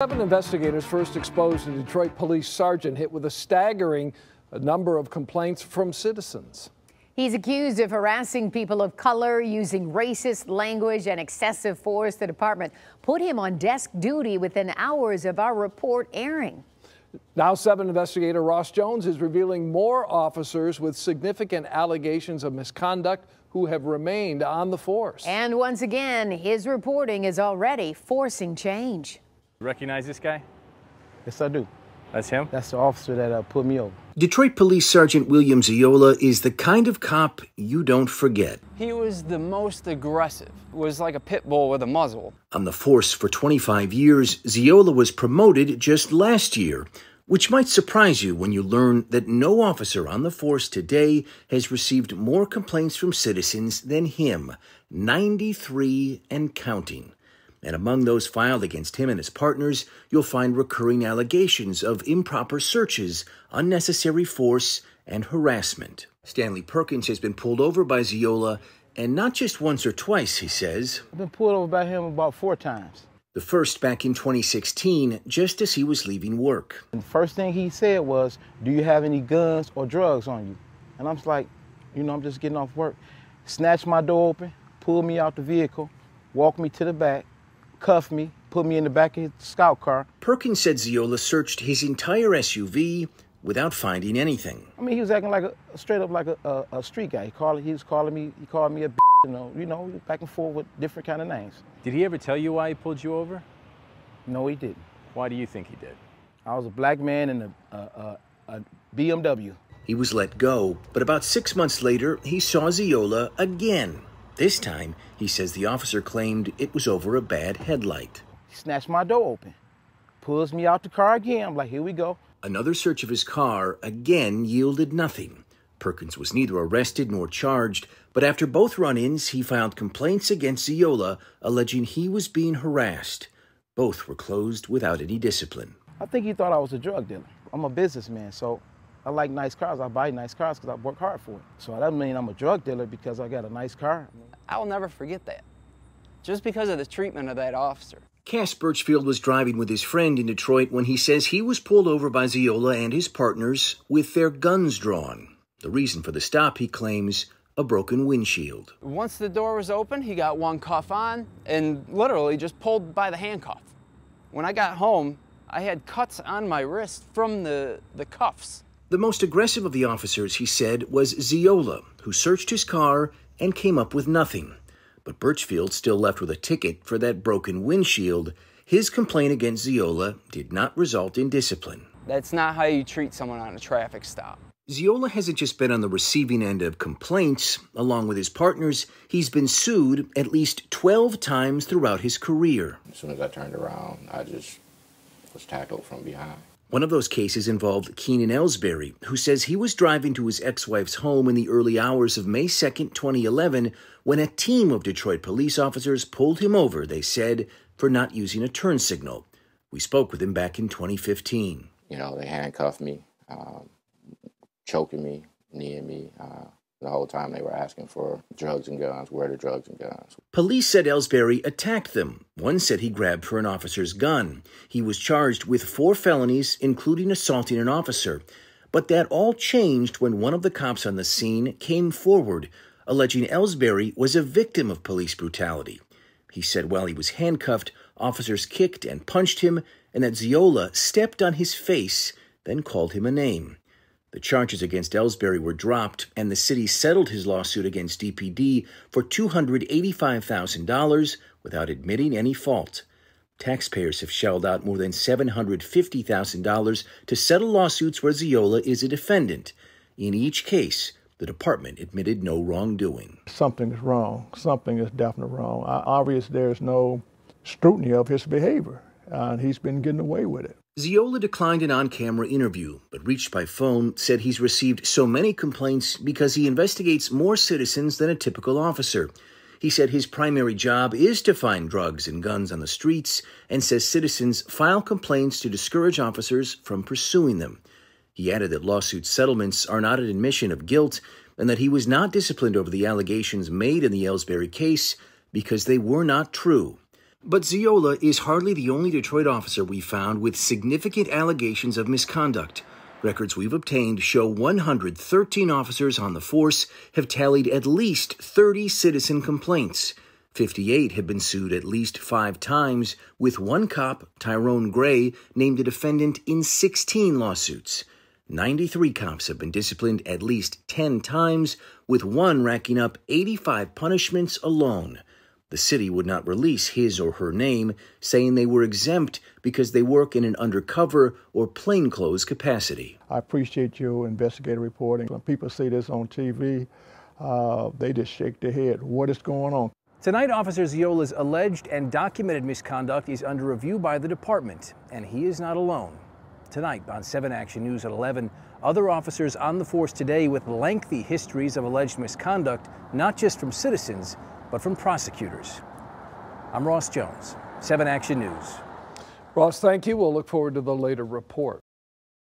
Seven investigators first exposed a Detroit police sergeant hit with a staggering number of complaints from citizens. He's accused of harassing people of color, using racist language and excessive force. The department put him on desk duty within hours of our report airing. Now, seven investigator Ross Jones is revealing more officers with significant allegations of misconduct who have remained on the force. And once again, his reporting is already forcing change. Recognize this guy? Yes, I do. That's him? That's the officer that uh, put me over. Detroit Police Sergeant William Ziola is the kind of cop you don't forget. He was the most aggressive, it was like a pit bull with a muzzle. On the force for 25 years, Ziola was promoted just last year, which might surprise you when you learn that no officer on the force today has received more complaints from citizens than him 93 and counting. And among those filed against him and his partners, you'll find recurring allegations of improper searches, unnecessary force, and harassment. Stanley Perkins has been pulled over by Ziola, and not just once or twice, he says. I've been pulled over by him about four times. The first back in 2016, just as he was leaving work. And the first thing he said was, Do you have any guns or drugs on you? And I'm just like, You know, I'm just getting off work. Snatched my door open, pulled me out the vehicle, walked me to the back, cuffed me, put me in the back of his scout car. Perkins said Ziola searched his entire SUV without finding anything. I mean, he was acting like a straight up like a, a, a street guy. He called, he was calling me, he called me a you know, you know, back and forth with different kind of names. Did he ever tell you why he pulled you over? No, he didn't. Why do you think he did? I was a black man in a, a, a BMW. He was let go, but about six months later, he saw Ziola again this time, he says the officer claimed it was over a bad headlight. He snatched my door open, pulls me out the car again. I'm like, here we go. Another search of his car again yielded nothing. Perkins was neither arrested nor charged, but after both run ins, he filed complaints against Ziola alleging he was being harassed. Both were closed without any discipline. I think he thought I was a drug dealer. I'm a businessman, so I like nice cars. I buy nice cars because I work hard for it. So that doesn't mean I'm a drug dealer because I got a nice car. I will never forget that, just because of the treatment of that officer. Cass Birchfield was driving with his friend in Detroit when he says he was pulled over by Ziola and his partners with their guns drawn. The reason for the stop, he claims, a broken windshield. Once the door was open, he got one cuff on and literally just pulled by the handcuff. When I got home, I had cuts on my wrist from the, the cuffs. The most aggressive of the officers, he said, was Ziola, who searched his car and came up with nothing. But Birchfield, still left with a ticket for that broken windshield, his complaint against Ziola did not result in discipline. That's not how you treat someone on a traffic stop. Ziola hasn't just been on the receiving end of complaints. Along with his partners, he's been sued at least 12 times throughout his career. As soon as I turned around, I just was tackled from behind. One of those cases involved Keenan Ellsbury, who says he was driving to his ex wife's home in the early hours of May 2, 2011, when a team of Detroit police officers pulled him over, they said, for not using a turn signal. We spoke with him back in 2015. You know, they handcuffed me, um, choking me, kneeing me. Uh, the whole time they were asking for drugs and guns, where the drugs and guns. Police said Ellsbury attacked them. One said he grabbed for an officer's gun. He was charged with four felonies, including assaulting an officer. But that all changed when one of the cops on the scene came forward, alleging Ellsbury was a victim of police brutality. He said while he was handcuffed, officers kicked and punched him, and that Ziola stepped on his face, then called him a name. The charges against Ellsbury were dropped, and the city settled his lawsuit against DPD for $285,000 without admitting any fault. Taxpayers have shelled out more than $750,000 to settle lawsuits where Ziola is a defendant. In each case, the department admitted no wrongdoing. Something is wrong. Something is definitely wrong. Obviously, there's no scrutiny of his behavior and he's been getting away with it. Ziola declined an on camera interview, but reached by phone said he's received so many complaints because he investigates more citizens than a typical officer. He said his primary job is to find drugs and guns on the streets and says citizens file complaints to discourage officers from pursuing them. He added that lawsuit settlements are not an admission of guilt and that he was not disciplined over the allegations made in the Ellsbury case because they were not true. But Ziola is hardly the only Detroit officer we found with significant allegations of misconduct. Records we've obtained show 113 officers on the force have tallied at least 30 citizen complaints. 58 have been sued at least five times, with one cop, Tyrone Gray, named a defendant in 16 lawsuits. 93 cops have been disciplined at least 10 times, with one racking up 85 punishments alone. The city would not release his or her name, saying they were exempt because they work in an undercover or plainclothes capacity. I appreciate your investigative reporting. When people see this on TV, uh, they just shake their head. What is going on? Tonight, Officer Ziola's alleged and documented misconduct is under review by the department, and he is not alone. Tonight on 7 Action News at 11, other officers on the force today with lengthy histories of alleged misconduct, not just from citizens, but from prosecutors. I'm Ross Jones, 7 Action News. Ross, thank you. We'll look forward to the later report.